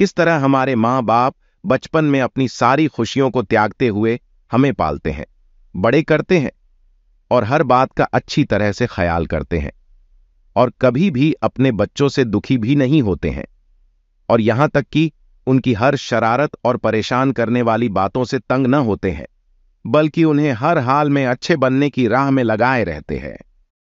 किस तरह हमारे माँ बाप बचपन में अपनी सारी खुशियों को त्यागते हुए हमें पालते हैं बड़े करते हैं और हर बात का अच्छी तरह से ख्याल करते हैं और कभी भी अपने बच्चों से दुखी भी नहीं होते हैं और यहां तक कि उनकी हर शरारत और परेशान करने वाली बातों से तंग न होते हैं बल्कि उन्हें हर हाल में अच्छे बनने की राह में लगाए रहते हैं